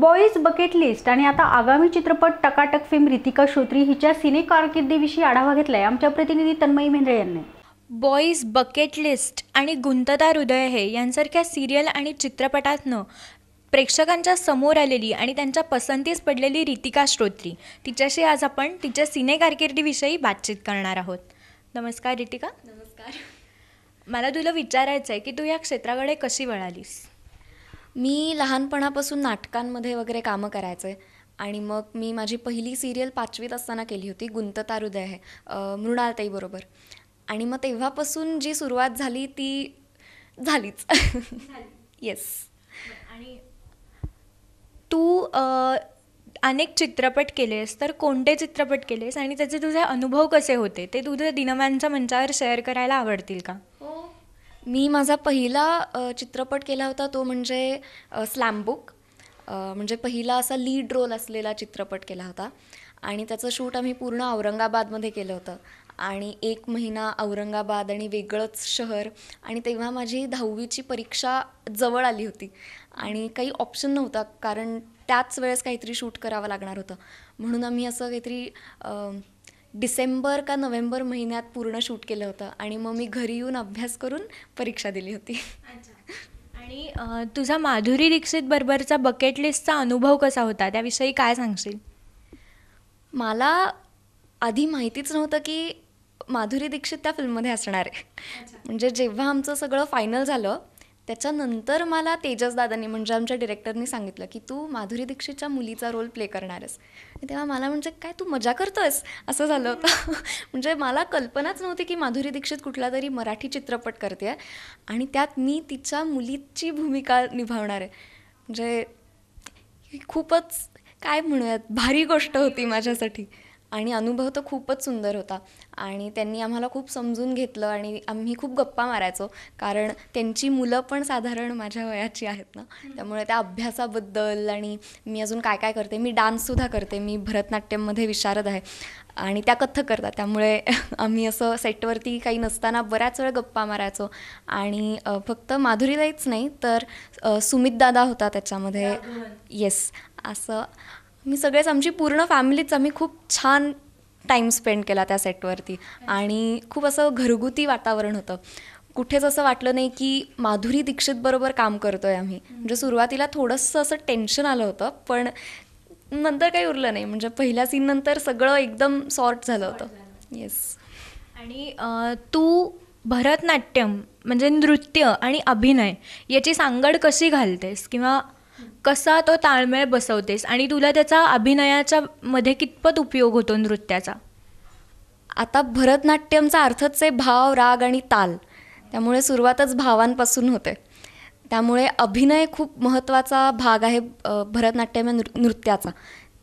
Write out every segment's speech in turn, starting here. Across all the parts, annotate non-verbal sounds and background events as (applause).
boys bucket list आणि आता आगामी चित्रपट टकाटक फिल्म रितिका श्रोत्री हिच्या सिने कारकिर्दीविषयी आढावा घेतलाय आमच्या प्रतिनिधी तन्मयी मेंढरे यांनी बॉईज बकेट लिस्ट आणि गुंतदार हृदय हे यांसारख्या सिरियल आणि चित्रपटातनं प्रेक्षकांच्या समोर आलेली आणि त्यांच्या पसंतीस पडलेली रितिका श्रोत्री तिच्याशी आज आपण तिच्या सिने कारकिर्दीविषयी बातचीत करणार आहोत नमस्कार रितिका नमस्कार मला तुला विचारायचं आहे की तू या क्षेत्राकडे कशी वळालीस मी लहानपणापासून नाटकांमध्ये वगैरे कामं आहे आणि मग मी माझी पहिली सिरियल पाचवीत असताना केली होती गुंतता हृदय आहे मृणालताईबरोबर आणि मग तेव्हापासून जी सुरुवात झाली ती झालीच येस आणि तू अनेक चित्रपट केलेस तर कोणते चित्रपट केलेस आणि त्याचे तुझे अनुभव कसे होते ते तुझ्या दिनम्यांच्या मंचावर शेअर करायला आवडतील का हो मी माझा पहिला चित्रपट केला होता तो म्हणजे स्लॅमबुक म्हणजे पहिला असा लीड रोल असलेला चित्रपट केला होता आणि त्याचं शूट आम्ही पूर्ण औरंगाबादमध्ये केलं होतं आणि एक महिना औरंगाबाद आणि वेगळंच शहर आणि तेव्हा माझी दहावीची परीक्षा जवळ आली होती आणि काही ऑप्शन नव्हता कारण त्याच वेळेस काहीतरी शूट करावं लागणार होतं म्हणून आम्ही असं काहीतरी डिसेंबर का नोव्हेंबर महिन्यात पूर्ण शूट केलं होतं आणि मग मी घरी येऊन अभ्यास करून परीक्षा दिली होती आणि तुझा माधुरी दीक्षित बरोबरचा बकेट लिस्टचा अनुभव कसा होता त्याविषयी काय सांगशील मला आधी माहितीच नव्हतं की माधुरी दीक्षित त्या फिल्ममध्ये असणार आहे म्हणजे जेव्हा आमचं सगळं फायनल झालं त्याच्यानंतर मला तेजसदादांनी म्हणजे आमच्या डिरेक्टरनी सांगितलं की तू माधुरी दीक्षितच्या मुलीचा रोल प्ले करणारस तेव्हा मला म्हणजे काय तू मजा करतोस असं झालं होतं (laughs) म्हणजे मला कल्पनाच नव्हती की माधुरी दीक्षित कुठला तरी मराठी चित्रपट करते आहे आणि त्यात मी तिच्या मुलीची भूमिका निभावणार आहे म्हणजे खूपच काय म्हणूयात भारी गोष्ट होती माझ्यासाठी आणि अनुभव तर खूपच सुंदर होता आणि त्यांनी आम्हाला खूप समजून घेतलं आणि आम्ही खूप गप्पा मारायचो कारण त्यांची मुलं पण साधारण माझ्या वयाची आहेत ना त्यामुळे त्या अभ्यासाबद्दल आणि मी अजून काय काय करते मी डान्ससुद्धा करते मी भरतनाट्यममध्ये विशारद आहे आणि त्या कथ्थक करतात त्यामुळे (laughs) आम्ही असं सेटवरती काही नसताना बऱ्याच वेळ गप्पा मारायचो आणि फक्त माधुरीलाहीच नाही तर सुमितदादा होता त्याच्यामध्ये येस असं मी सगळेच आमची पूर्ण फॅमिलीच आम्ही खूप छान टाईम स्पेंड केला त्या सेटवरती आणि खूप असं घरगुती वातावरण होतं कुठेच असं वाटलं नाही की माधुरी दीक्षित बरोबर काम करतोय आम्ही म्हणजे सुरुवातीला थोडंसं असं टेन्शन आलं होतं पण नंतर काही उरलं नाही म्हणजे पहिल्या सीन नंतर सगळं एकदम सॉर्ट झालं होतं येस आणि तू भरतनाट्यम म्हणजे नृत्य आणि अभिनय याची सांगड कशी घालतेस किंवा कसा तो ताळमेळ बसवतेस आणि तुला त्याचा अभिनयाच्या मध्ये कितपत उपयोग होतो नृत्याचा आता भरतनाट्यमचा अर्थच आहे भाव राग आणि ताल त्यामुळे सुरुवातच भावांपासून होते त्यामुळे अभिनय खूप महत्त्वाचा भाग आहे भरतनाट्यम नृत्याचा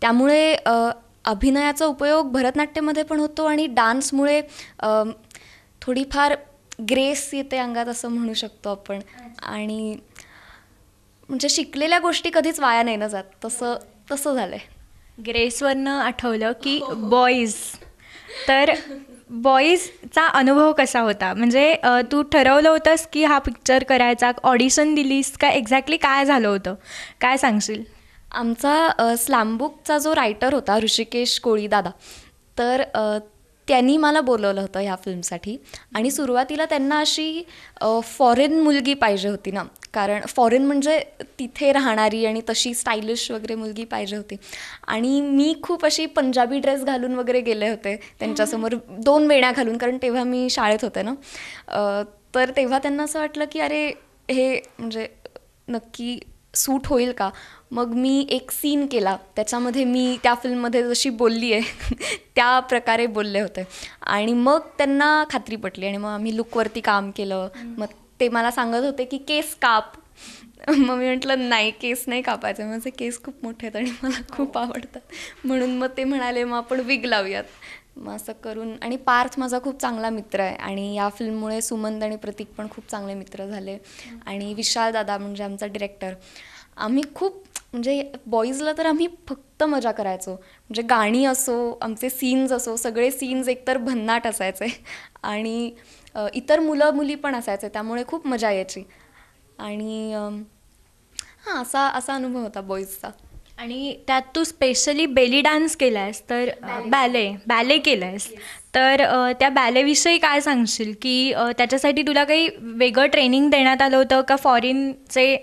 त्यामुळे अभिनयाचा उपयोग भरतनाट्यमध्ये पण होतो आणि डान्समुळे थोडीफार ग्रेस येते अंगात असं म्हणू शकतो आपण आणि म्हणजे शिकलेल्या गोष्टी कधीच वाया नाही ना जात तसं तसं झालं आहे ग्रेसवरनं आठवलं की बॉईज तर बॉईजचा अनुभव कसा होता म्हणजे तू ठरवलं होतंस की हा पिक्चर करायचा ऑडिशन दिलीस का एक्झॅक्टली काय झालं होतं काय सांगशील आमचा स्लॅमबुकचा जो रायटर होता ऋषिकेश कोळीदादा तर त्यांनी मला बोलवलं होतं ह्या फिल्मसाठी आणि सुरुवातीला त्यांना अशी फॉरेन मुलगी पाहिजे होती ना कारण फॉरेन म्हणजे तिथे राहणारी आणि तशी स्टायलिश वगैरे मुलगी पाहिजे होती आणि मी खूप अशी पंजाबी ड्रेस घालून वगैरे गेले होते त्यांच्यासमोर दोन वेण्या घालून कारण तेव्हा मी शाळेत होते ना तर तेव्हा त्यांना असं वाटलं की अरे हे म्हणजे नक्की सूट होईल का मग मी एक सीन केला त्याच्यामध्ये मी त्या फिल्ममध्ये जशी बोलली आहे (laughs) त्या प्रकारे बोलले होते आणि मग त्यांना खात्री पटली आणि मग आम्ही लुकवरती काम केलं मग ते मला सांगत होते की केस काप (laughs) मग मी म्हटलं नाही केस नाही कापायचं माझे केस खूप मोठे आहेत आणि मला खूप आवडतात म्हणून मग ते म्हणाले मग आपण विग लावूयात मग असं करून आणि पार्थ माझा खूप चांगला मित्र आहे आणि या फिल्ममुळे सुमंत आणि प्रतीक पण खूप चांगले मित्र झाले आणि विशाल दादा म्हणजे आमचा डिरेक्टर आम्ही खूप म्हणजे बॉईजला तर आम्ही फक्त मजा करायचो म्हणजे गाणी असो आमचे सीन्स असो सगळे सीन्स एकतर भन्नाट असायचे आणि इतर मुलं मुली पण असायचे त्यामुळे खूप मजा यायची आणि हां असा असा अनुभव होता बॉईजचा आणि त्यात तू स्पेशली बेली डान्स केला आहेस तर बॅले बॅले केलं आहेस तर त्या बॅलेविषयी काय सांगशील की त्याच्यासाठी तुला काही वेगळं ट्रेनिंग देण्यात आलं होतं का फॉरेनचे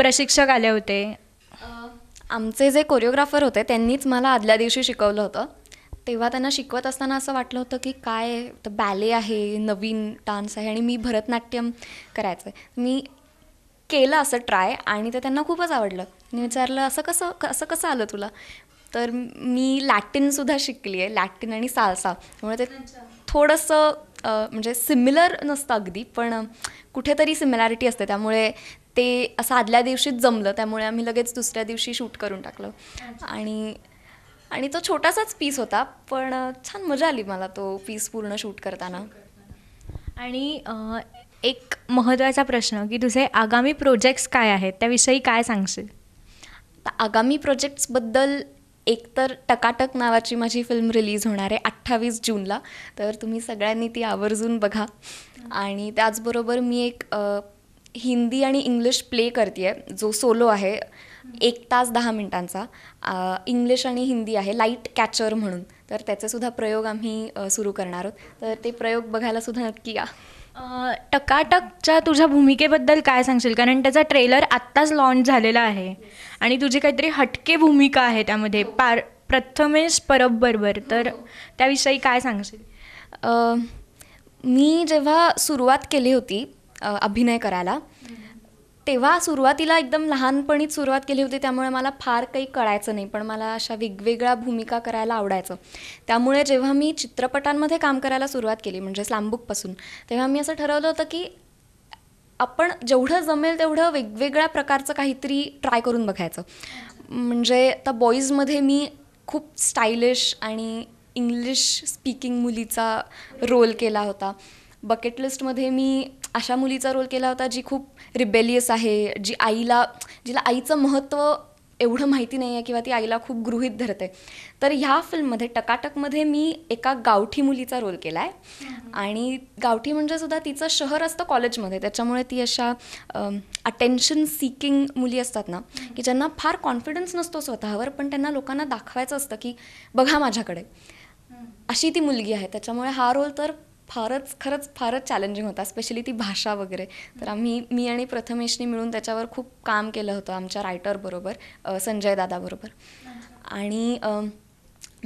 प्रशिक्षक आले होते आमचे जे कोरिओग्राफर होते त्यांनीच मला आदल्या दिवशी शिकवलं होतं तेव्हा त्यांना शिकवत असताना असं वाटलं होतं की काय तर बॅले आहे नवीन डान्स आहे आणि मी भरतनाट्यम करायचं आहे मी केलं असं ट्राय आणि ते त्यांना खूपच आवडलं मी विचारलं असं कसं असं कसं आलं तुला तर मी लॅटिनसुद्धा शिकली आहे लॅटिन आणि सालसा त्यामुळे ते थोडंसं म्हणजे सिमिलर नसतं अगदी पण कुठेतरी सिमिलॅरिटी असते त्यामुळे ते असं आदल्या दिवशीच जमलं त्यामुळे आम्ही लगेच दुसऱ्या दिवशी शूट करून टाकलं आणि आणि तो छोटासाच पीस होता पण छान मजा आली मला तो पीस पूर्ण शूट करताना आणि एक महत्त्वाचा प्रश्न की तुझे आगामी प्रोजेक्ट्स काय आहेत त्याविषयी काय सांगशील आगामी प्रोजेक्ट्सबद्दल एकतर टकाटक नावाची माझी फिल्म रिलीज होणार आहे अठ्ठावीस जूनला तर तुम्ही सगळ्यांनी ती आवर्जून बघा आणि त्याचबरोबर मी एक हिंदी आणि इंग्लिश प्ले करते आहे जो सोलो आहे एक तास दहा मिनिटांचा इंग्लिश आणि हिंदी आहे लाईट कॅचर म्हणून तर त्याचेसुद्धा प्रयोग आम्ही सुरू करणार आहोत तर ते प्रयोग बघायलासुद्धा नक्की या टकाटकच्या तुझ्या भूमिकेबद्दल काय सांगशील कारण त्याचा ट्रेलर आत्ताच लॉन्च झालेला आहे आणि तुझी काहीतरी हटके भूमिका आहे त्यामध्ये पार प्रथमेश परब बरोबर तर त्याविषयी काय सांगशील मी जेव्हा सुरुवात केली होती अभिनय करायला तेव्हा सुरुवातीला एकदम लहानपणीच सुरुवात केली होती त्यामुळे मला फार काही कळायचं नाही पण मला अशा वेगवेगळ्या भूमिका करायला आवडायचं त्यामुळे जेव्हा मी चित्रपटांमध्ये काम करायला सुरुवात केली म्हणजे स्लांबुकपासून तेव्हा मी असं ठरवलं होतं की आपण जेवढं जमेल तेवढं वेगवेगळ्या प्रकारचं काहीतरी ट्राय करून बघायचं म्हणजे आता बॉईजमध्ये मी खूप स्टायलिश आणि इंग्लिश स्पीकिंग मुलीचा रोल केला होता बकेट लिस्टमध्ये मी अशा मुलीचा रोल केला होता जी खूप रिबेलियस आहे जी आईला जिला आईचं महत्त्व एवढं माहिती नाही आहे किंवा ती आईला खूप गृहित धरते तर ह्या फिल्ममध्ये टकाटकमध्ये मी एका गावठी मुलीचा रोल केला आहे आणि गावठी म्हणजे सुद्धा तिचं शहर असतं कॉलेजमध्ये त्याच्यामुळे ती अशा अटेन्शन सिकिंग मुली असतात ना की ज्यांना फार कॉन्फिडन्स नसतो स्वतःवर पण त्यांना लोकांना दाखवायचं असतं की बघा माझ्याकडे अशी ती मुलगी आहे त्याच्यामुळे हा रोल तर फारच खरंच फारच चॅलेंजिंग होता स्पेशली ती भाषा वगैरे तर आम्ही मी आणि प्रथमेशनी मिळून त्याच्यावर खूप काम केलं होतं आमच्या रायटरबरोबर संजय दादाबरोबर आणि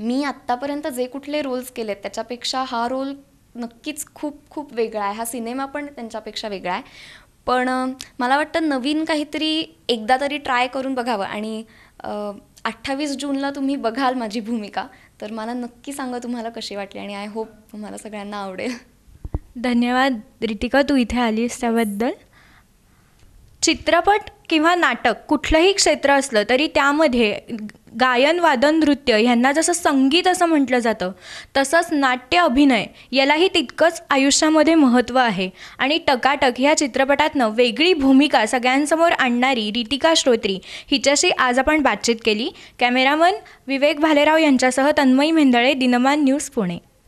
मी आत्तापर्यंत जे कुठले रोल्स केलेत त्याच्यापेक्षा हा रोल नक्कीच खूप खूप वेगळा आहे हा सिनेमा पण त्यांच्यापेक्षा वेगळा आहे पण मला वाटतं नवीन काहीतरी एकदा तरी ट्राय करून बघावं आणि अठ्ठावीस जूनला तुम्ही बघाल माझी भूमिका तर मला नक्की सांगा तुम्हाला कशी वाटली आणि आय होप तुम्हाला सगळ्यांना आवडेल धन्यवाद रितिका तू इथे आलीस त्याबद्दल चित्रपट किंवा नाटक कुठलंही क्षेत्र असलं तरी त्यामध्ये गायन वादन नृत्य ह्यांना जसं संगीत असं म्हटलं जातं तसंच नाट्य अभिनय यालाही तितकंच आयुष्यामध्ये महत्त्व आहे आणि टकाटक ह्या चित्रपटातनं वेगळी भूमिका सगळ्यांसमोर आणणारी रितिका श्रोत्री हिच्याशी आज आपण बातचीत केली कॅमेरामन विवेक भालेराव यांच्यासह तन्मयी मेंदळे दिनमान न्यूज पुणे